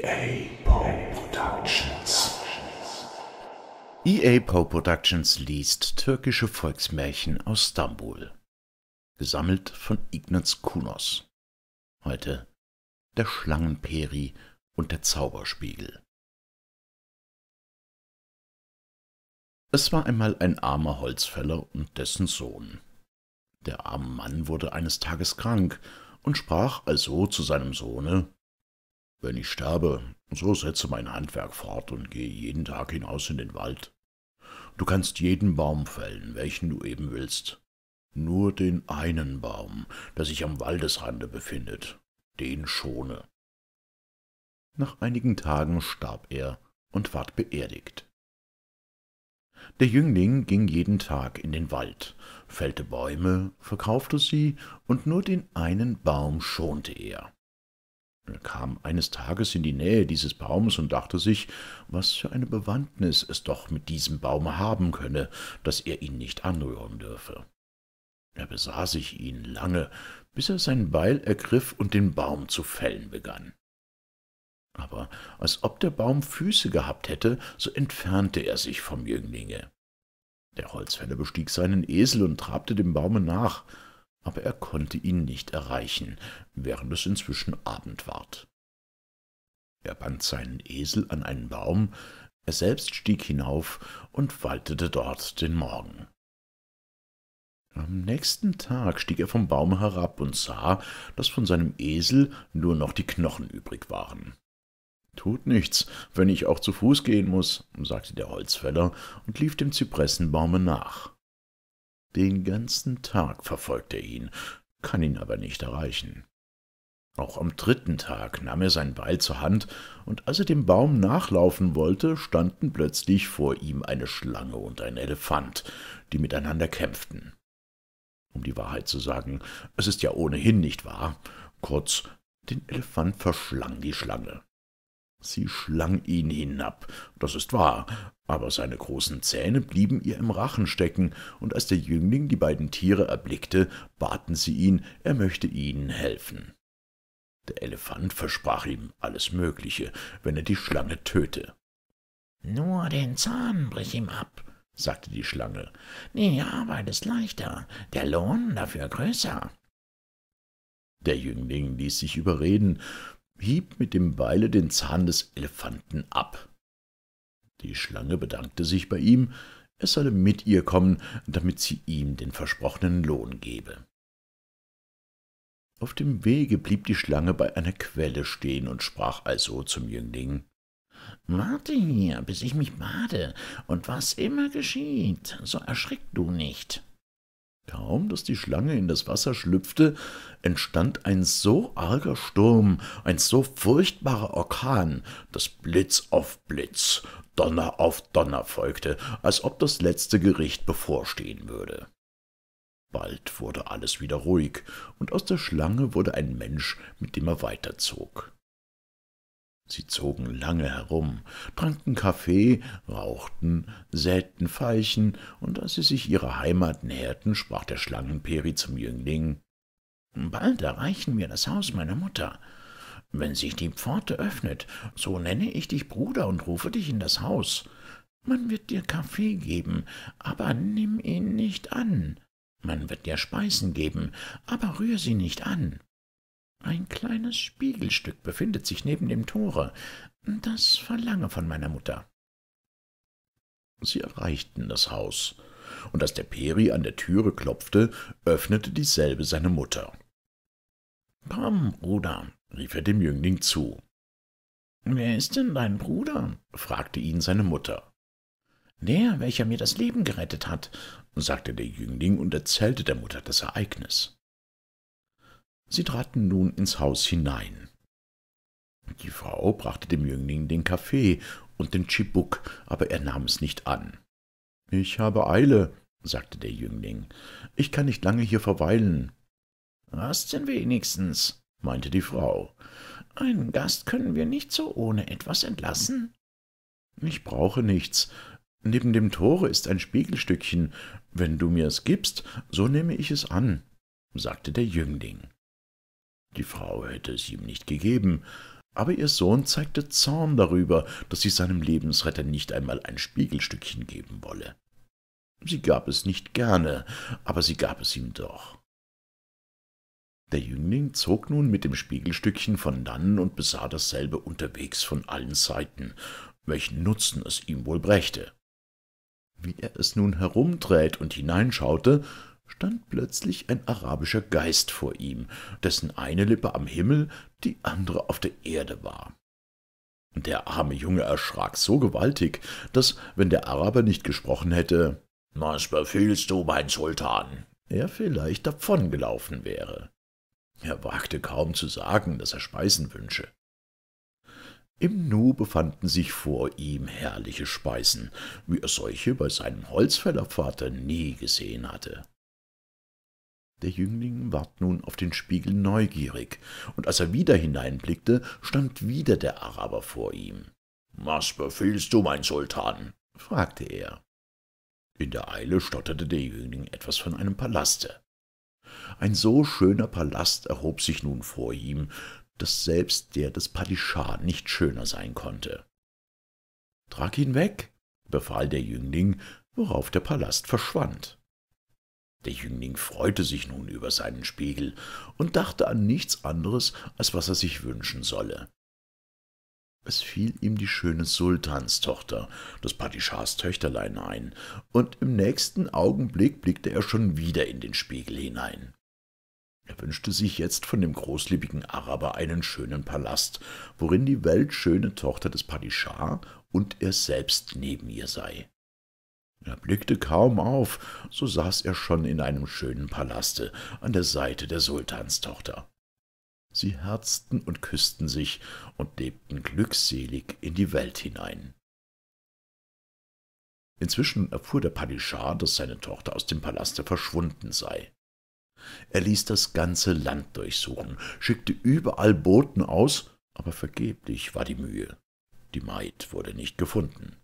EA Poe Productions. E Productions liest türkische Volksmärchen aus Stambul. Gesammelt von Ignaz Kunos. Heute der Schlangenperi und der Zauberspiegel. Es war einmal ein armer Holzfäller und dessen Sohn. Der arme Mann wurde eines Tages krank und sprach also zu seinem Sohne wenn ich sterbe, so setze mein Handwerk fort und gehe jeden Tag hinaus in den Wald. Du kannst jeden Baum fällen, welchen du eben willst. Nur den einen Baum, der sich am Waldesrande befindet, den schone. Nach einigen Tagen starb er und ward beerdigt. Der Jüngling ging jeden Tag in den Wald, fällte Bäume, verkaufte sie, und nur den einen Baum schonte er. Er kam eines Tages in die Nähe dieses Baumes und dachte sich, was für eine Bewandtnis es doch mit diesem Baume haben könne, dass er ihn nicht anrühren dürfe. Er besah sich ihn lange, bis er sein Beil ergriff und den Baum zu fällen begann. Aber als ob der Baum Füße gehabt hätte, so entfernte er sich vom Jünglinge. Der Holzfäller bestieg seinen Esel und trabte dem Baume nach, aber er konnte ihn nicht erreichen, während es inzwischen Abend ward. Er band seinen Esel an einen Baum, er selbst stieg hinauf und waltete dort den Morgen. Am nächsten Tag stieg er vom Baume herab und sah, daß von seinem Esel nur noch die Knochen übrig waren. Tut nichts, wenn ich auch zu Fuß gehen muß, sagte der Holzfäller und lief dem Zypressenbaume nach. Den ganzen Tag verfolgt er ihn, kann ihn aber nicht erreichen. Auch am dritten Tag nahm er sein Beil zur Hand, und als er dem Baum nachlaufen wollte, standen plötzlich vor ihm eine Schlange und ein Elefant, die miteinander kämpften. Um die Wahrheit zu sagen, es ist ja ohnehin nicht wahr. Kurz, den Elefant verschlang die Schlange. Sie schlang ihn hinab, das ist wahr, aber seine großen Zähne blieben ihr im Rachen stecken, und als der Jüngling die beiden Tiere erblickte, baten sie ihn, er möchte ihnen helfen. Der Elefant versprach ihm alles Mögliche, wenn er die Schlange töte. Nur den Zahn brich ihm ab, sagte die Schlange. Die Arbeit ist leichter, der Lohn dafür größer. Der Jüngling ließ sich überreden, hieb mit dem Beile den Zahn des Elefanten ab. Die Schlange bedankte sich bei ihm, es solle mit ihr kommen, damit sie ihm den versprochenen Lohn gebe. Auf dem Wege blieb die Schlange bei einer Quelle stehen und sprach also zum Jüngling Warte hier, bis ich mich bade, und was immer geschieht, so erschrick du nicht. Kaum, dass die Schlange in das Wasser schlüpfte, entstand ein so arger Sturm, ein so furchtbarer Orkan, dass Blitz auf Blitz, Donner auf Donner folgte, als ob das letzte Gericht bevorstehen würde. Bald wurde alles wieder ruhig, und aus der Schlange wurde ein Mensch, mit dem er weiterzog. Sie zogen lange herum, tranken Kaffee, rauchten, säten Veilchen, und als sie sich ihrer Heimat näherten, sprach der Schlangenperi zum Jüngling Bald erreichen wir das Haus meiner Mutter. Wenn sich die Pforte öffnet, so nenne ich dich Bruder und rufe dich in das Haus. Man wird dir Kaffee geben, aber nimm ihn nicht an. Man wird dir Speisen geben, aber rühr sie nicht an. Ein kleines Spiegelstück befindet sich neben dem Tore. Das verlange von meiner Mutter. Sie erreichten das Haus, und als der Peri an der Türe klopfte, öffnete dieselbe seine Mutter. »Komm, Bruder«, rief er dem Jüngling zu. »Wer ist denn dein Bruder?« fragte ihn seine Mutter. »Der, welcher mir das Leben gerettet hat«, sagte der Jüngling und erzählte der Mutter das Ereignis. Sie traten nun ins Haus hinein. Die Frau brachte dem Jüngling den Kaffee und den Tschibuk, aber er nahm es nicht an. »Ich habe Eile«, sagte der Jüngling. »Ich kann nicht lange hier verweilen.« »Was denn wenigstens«, meinte die Frau. »Einen Gast können wir nicht so ohne etwas entlassen.« »Ich brauche nichts. Neben dem Tore ist ein Spiegelstückchen. Wenn du mir es gibst, so nehme ich es an«, sagte der Jüngling. Die Frau hätte es ihm nicht gegeben, aber ihr Sohn zeigte Zorn darüber, dass sie seinem Lebensretter nicht einmal ein Spiegelstückchen geben wolle. Sie gab es nicht gerne, aber sie gab es ihm doch. Der Jüngling zog nun mit dem Spiegelstückchen von dannen und besah dasselbe unterwegs von allen Seiten, welchen Nutzen es ihm wohl brächte. Wie er es nun herumdreht und hineinschaute, stand plötzlich ein arabischer Geist vor ihm, dessen eine Lippe am Himmel, die andere auf der Erde war. Der arme Junge erschrak so gewaltig, daß, wenn der Araber nicht gesprochen hätte, »Was befiehlst du, mein Sultan?« er vielleicht davongelaufen wäre. Er wagte kaum zu sagen, daß er Speisen wünsche. Im Nu befanden sich vor ihm herrliche Speisen, wie er solche bei seinem Holzfällervater nie gesehen hatte. Der Jüngling ward nun auf den Spiegel neugierig, und als er wieder hineinblickte, stand wieder der Araber vor ihm. »Was befiehlst du, mein Sultan?« fragte er. In der Eile stotterte der Jüngling etwas von einem Palaste. Ein so schöner Palast erhob sich nun vor ihm, daß selbst der des Padischah nicht schöner sein konnte. »Trag ihn weg«, befahl der Jüngling, worauf der Palast verschwand. Der Jüngling freute sich nun über seinen Spiegel und dachte an nichts anderes, als was er sich wünschen solle. Es fiel ihm die schöne Sultanstochter, des Padischahs Töchterlein, ein, und im nächsten Augenblick blickte er schon wieder in den Spiegel hinein. Er wünschte sich jetzt von dem großliebigen Araber einen schönen Palast, worin die weltschöne Tochter des Padischah und er selbst neben ihr sei. Er blickte kaum auf, so saß er schon in einem schönen Palaste an der Seite der Sultanstochter. Sie herzten und küssten sich und lebten glückselig in die Welt hinein. Inzwischen erfuhr der Padischah, dass seine Tochter aus dem Palaste verschwunden sei. Er ließ das ganze Land durchsuchen, schickte überall Boten aus, aber vergeblich war die Mühe. Die Maid wurde nicht gefunden.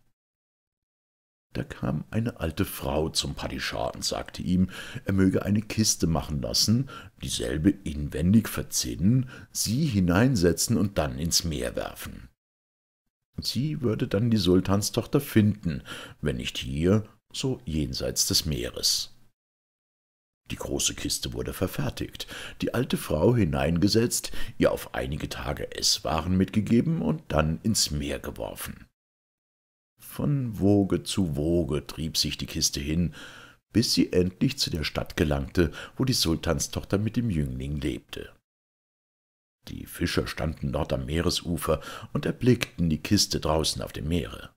Da kam eine alte Frau zum Padischah und sagte ihm, er möge eine Kiste machen lassen, dieselbe inwendig verzinnen, sie hineinsetzen und dann ins Meer werfen. Sie würde dann die Sultanstochter finden, wenn nicht hier, so jenseits des Meeres. Die große Kiste wurde verfertigt, die alte Frau hineingesetzt, ihr auf einige Tage Esswaren mitgegeben und dann ins Meer geworfen. Von Woge zu Woge trieb sich die Kiste hin, bis sie endlich zu der Stadt gelangte, wo die Sultanstochter mit dem Jüngling lebte. Die Fischer standen dort am Meeresufer und erblickten die Kiste draußen auf dem Meere.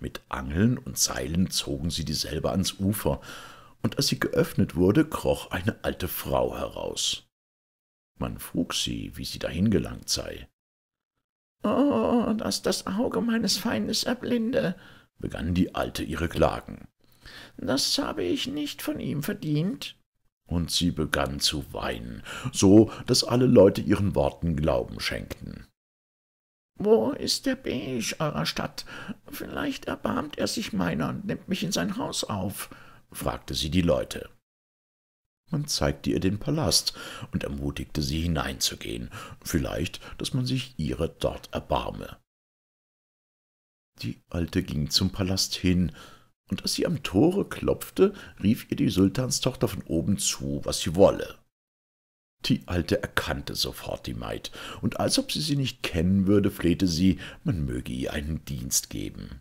Mit Angeln und Seilen zogen sie dieselbe ans Ufer, und als sie geöffnet wurde, kroch eine alte Frau heraus. Man frug sie, wie sie dahin gelangt sei. »Oh, dass das Auge meines Feindes erblinde«, begann die Alte ihre Klagen. »Das habe ich nicht von ihm verdient.« Und sie begann zu weinen, so daß alle Leute ihren Worten Glauben schenkten. »Wo ist der Beige eurer Stadt? Vielleicht erbarmt er sich meiner und nimmt mich in sein Haus auf«, fragte sie die Leute. Man zeigte ihr den Palast und ermutigte sie hineinzugehen, vielleicht, dass man sich ihrer dort erbarme. Die Alte ging zum Palast hin, und als sie am Tore klopfte, rief ihr die Sultanstochter von oben zu, was sie wolle. Die Alte erkannte sofort die Maid, und als ob sie sie nicht kennen würde, flehte sie, man möge ihr einen Dienst geben.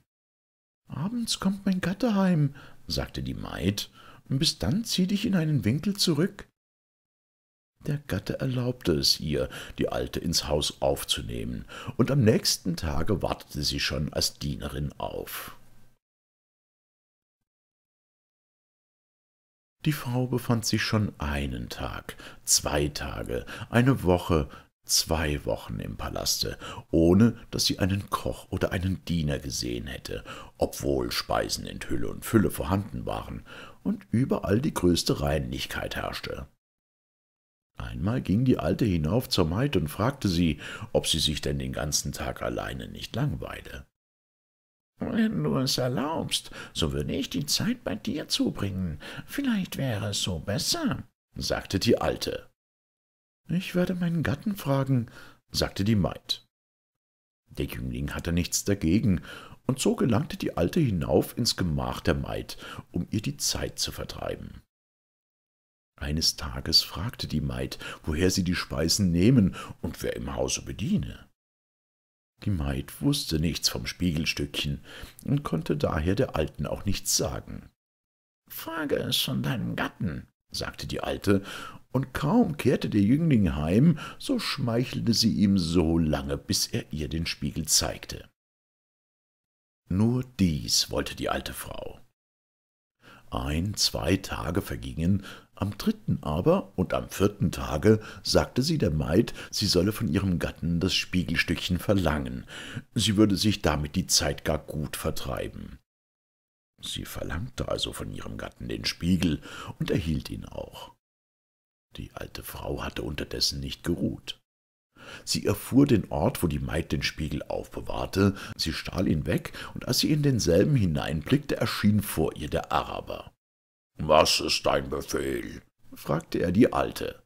Abends kommt mein Gatte heim, sagte die Maid, und bis dann zieh dich in einen Winkel zurück.« der Gatte erlaubte es ihr, die Alte ins Haus aufzunehmen, und am nächsten Tage wartete sie schon als Dienerin auf. Die Frau befand sich schon einen Tag, zwei Tage, eine Woche, zwei Wochen im Palaste, ohne dass sie einen Koch oder einen Diener gesehen hätte, obwohl Speisen in Hülle und Fülle vorhanden waren und überall die größte Reinlichkeit herrschte. Einmal ging die Alte hinauf zur Maid und fragte sie, ob sie sich denn den ganzen Tag alleine nicht langweile. Wenn du es erlaubst, so würde ich die Zeit bei dir zubringen. Vielleicht wäre es so besser, sagte die Alte. Ich werde meinen Gatten fragen, sagte die Maid. Der Jüngling hatte nichts dagegen, und so gelangte die Alte hinauf ins Gemach der Maid, um ihr die Zeit zu vertreiben. Eines Tages fragte die Maid, woher sie die Speisen nehmen und wer im Hause bediene. Die Maid wußte nichts vom Spiegelstückchen und konnte daher der Alten auch nichts sagen. Frage es von deinem Gatten, sagte die Alte und kaum kehrte der Jüngling heim, so schmeichelte sie ihm so lange, bis er ihr den Spiegel zeigte. Nur dies wollte die alte Frau. Ein, zwei Tage vergingen, am dritten aber und am vierten Tage sagte sie der Maid, sie solle von ihrem Gatten das Spiegelstückchen verlangen, sie würde sich damit die Zeit gar gut vertreiben. Sie verlangte also von ihrem Gatten den Spiegel und erhielt ihn auch. Die alte Frau hatte unterdessen nicht geruht. Sie erfuhr den Ort, wo die Maid den Spiegel aufbewahrte, sie stahl ihn weg, und als sie in denselben hineinblickte, erschien vor ihr der Araber. Was ist dein Befehl? fragte er die Alte.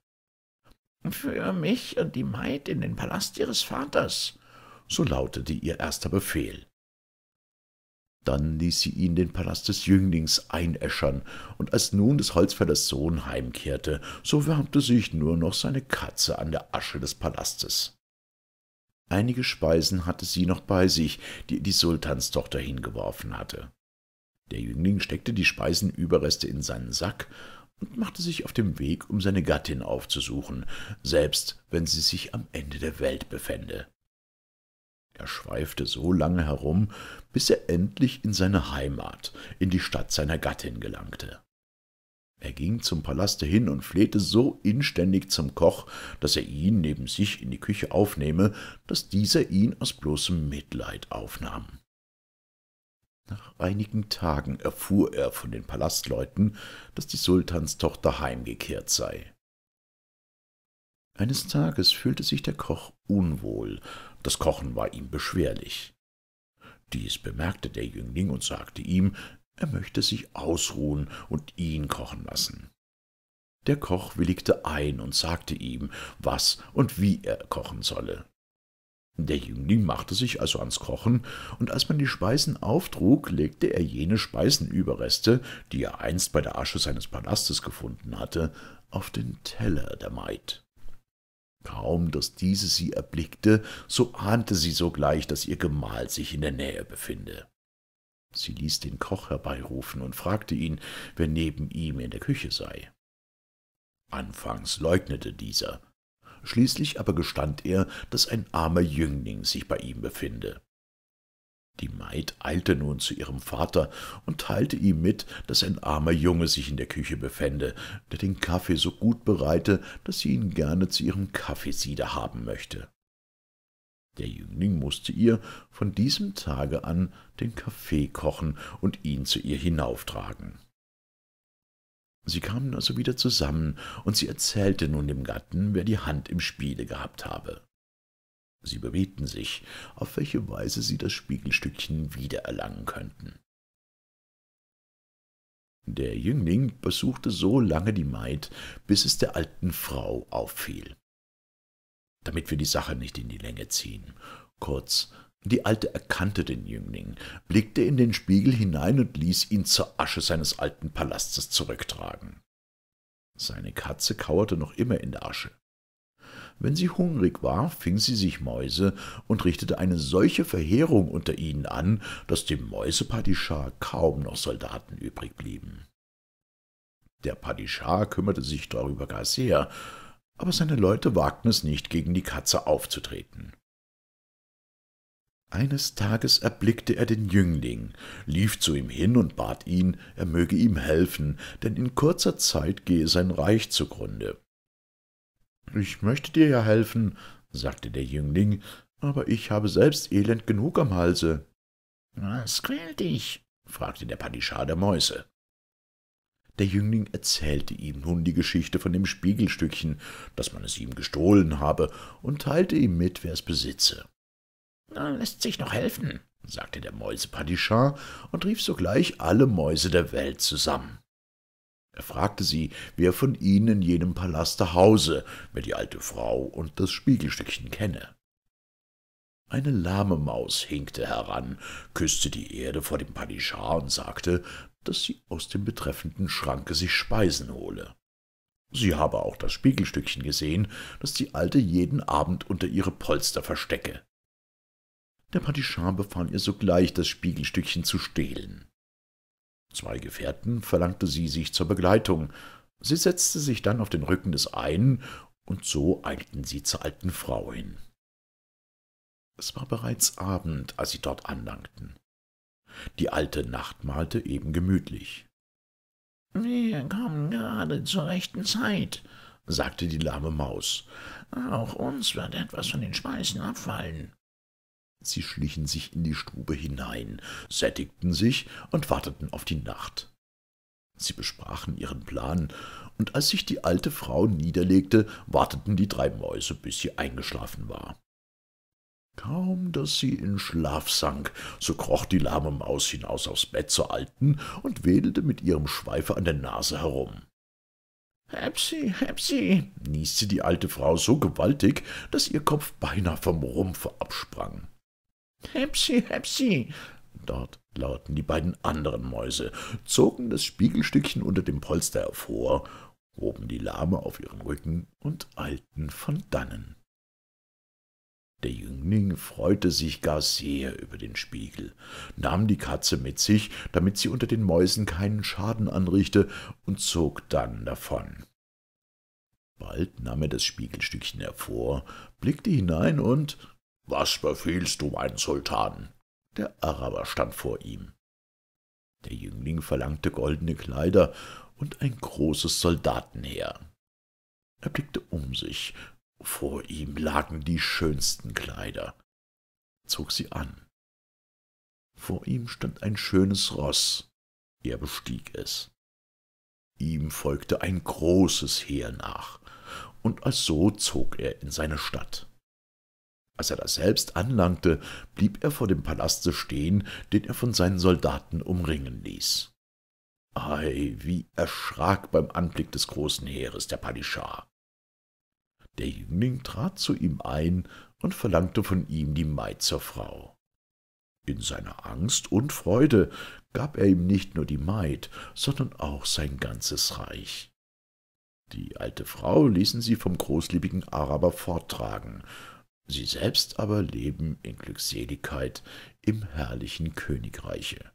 Für mich und die Maid in den Palast ihres Vaters, so lautete ihr erster Befehl. Dann ließ sie ihn den Palast des Jünglings einäschern, und als nun des Holzfällers Sohn heimkehrte, so wärmte sich nur noch seine Katze an der Asche des Palastes. Einige Speisen hatte sie noch bei sich, die die Sultanstochter hingeworfen hatte. Der Jüngling steckte die Speisenüberreste in seinen Sack und machte sich auf den Weg, um seine Gattin aufzusuchen, selbst wenn sie sich am Ende der Welt befände. Er schweifte so lange herum, bis er endlich in seine Heimat, in die Stadt seiner Gattin gelangte. Er ging zum Palaste hin und flehte so inständig zum Koch, dass er ihn neben sich in die Küche aufnehme, dass dieser ihn aus bloßem Mitleid aufnahm. Nach einigen Tagen erfuhr er von den Palastleuten, dass die Sultanstochter heimgekehrt sei. Eines Tages fühlte sich der Koch unwohl, das Kochen war ihm beschwerlich. Dies bemerkte der Jüngling und sagte ihm, er möchte sich ausruhen und ihn kochen lassen. Der Koch willigte ein und sagte ihm, was und wie er kochen solle. Der Jüngling machte sich also ans Kochen, und als man die Speisen auftrug, legte er jene Speisenüberreste, die er einst bei der Asche seines Palastes gefunden hatte, auf den Teller der Maid. Kaum, dass diese sie erblickte, so ahnte sie sogleich, dass ihr Gemahl sich in der Nähe befinde. Sie ließ den Koch herbeirufen und fragte ihn, wer neben ihm in der Küche sei. Anfangs leugnete dieser, schließlich aber gestand er, daß ein armer Jüngling sich bei ihm befinde. Die Maid eilte nun zu ihrem Vater und teilte ihm mit, daß ein armer Junge sich in der Küche befände, der den Kaffee so gut bereite, daß sie ihn gerne zu ihrem Kaffeesieder haben möchte. Der Jüngling mußte ihr von diesem Tage an den Kaffee kochen und ihn zu ihr hinauftragen. Sie kamen also wieder zusammen, und sie erzählte nun dem Gatten, wer die Hand im Spiele gehabt habe. Sie überlegten sich, auf welche Weise sie das Spiegelstückchen wiedererlangen könnten. Der Jüngling besuchte so lange die Maid, bis es der alten Frau auffiel. Damit wir die Sache nicht in die Länge ziehen. Kurz, die Alte erkannte den Jüngling, blickte in den Spiegel hinein und ließ ihn zur Asche seines alten Palastes zurücktragen. Seine Katze kauerte noch immer in der Asche. Wenn sie hungrig war, fing sie sich Mäuse und richtete eine solche Verheerung unter ihnen an, dass dem Mäusepartischar kaum noch Soldaten übrig blieben. Der Padischar kümmerte sich darüber gar sehr, aber seine Leute wagten es nicht, gegen die Katze aufzutreten. Eines Tages erblickte er den Jüngling, lief zu ihm hin und bat ihn, er möge ihm helfen, denn in kurzer Zeit gehe sein Reich zugrunde. »Ich möchte dir ja helfen«, sagte der Jüngling, »aber ich habe selbst Elend genug am Halse.« »Was quält dich?« fragte der Padischar der Mäuse. Der Jüngling erzählte ihm nun die Geschichte von dem Spiegelstückchen, daß man es ihm gestohlen habe, und teilte ihm mit, wer es besitze. »Da lässt sich noch helfen«, sagte der Mäusepadischah und rief sogleich alle Mäuse der Welt zusammen. Er fragte sie, wer von ihnen in jenem Palaste hause, wer die alte Frau und das Spiegelstückchen kenne. Eine lahme Maus hinkte heran, küßte die Erde vor dem Padischah und sagte, dass sie aus dem betreffenden Schranke sich Speisen hole. Sie habe auch das Spiegelstückchen gesehen, das die Alte jeden Abend unter ihre Polster verstecke. Der Padischah befahl ihr sogleich, das Spiegelstückchen zu stehlen zwei Gefährten verlangte sie sich zur Begleitung. Sie setzte sich dann auf den Rücken des einen, und so eilten sie zur alten Frau hin. Es war bereits Abend, als sie dort anlangten. Die alte Nacht nachtmalte eben gemütlich. »Wir kommen gerade zur rechten Zeit«, sagte die lahme Maus. »Auch uns wird etwas von den Speisen abfallen.« Sie schlichen sich in die Stube hinein, sättigten sich und warteten auf die Nacht. Sie besprachen ihren Plan, und als sich die alte Frau niederlegte, warteten die drei Mäuse, bis sie eingeschlafen war. Kaum, daß sie in Schlaf sank, so kroch die lahme Maus hinaus aufs Bett zur Alten und wedelte mit ihrem Schweife an der Nase herum. Hepsi, Hepsi, nieste die alte Frau so gewaltig, daß ihr Kopf beinahe vom Rumpfe absprang. Hepsi, Hepsi! Dort lauten die beiden anderen Mäuse, zogen das Spiegelstückchen unter dem Polster hervor, hoben die Lahme auf ihren Rücken und eilten von dannen. Der Jüngling freute sich gar sehr über den Spiegel, nahm die Katze mit sich, damit sie unter den Mäusen keinen Schaden anrichte, und zog dann davon. Bald nahm er das Spiegelstückchen hervor, blickte hinein und was befiehlst du, mein Sultan? Der Araber stand vor ihm. Der Jüngling verlangte goldene Kleider und ein großes Soldatenheer. Er blickte um sich. Vor ihm lagen die schönsten Kleider. Er zog sie an. Vor ihm stand ein schönes Ross. Er bestieg es. Ihm folgte ein großes Heer nach, und also zog er in seine Stadt. Als er daselbst anlangte, blieb er vor dem Palaste stehen, den er von seinen Soldaten umringen ließ. Ei, wie erschrak beim Anblick des großen Heeres der Padischah. Der Jüngling trat zu ihm ein und verlangte von ihm die Maid zur Frau. In seiner Angst und Freude gab er ihm nicht nur die Maid, sondern auch sein ganzes Reich. Die alte Frau ließen sie vom großliebigen Araber forttragen, Sie selbst aber leben in Glückseligkeit im herrlichen Königreiche.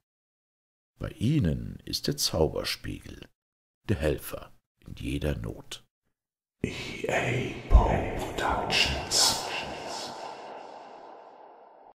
Bei ihnen ist der Zauberspiegel, der Helfer in jeder Not. EA Productions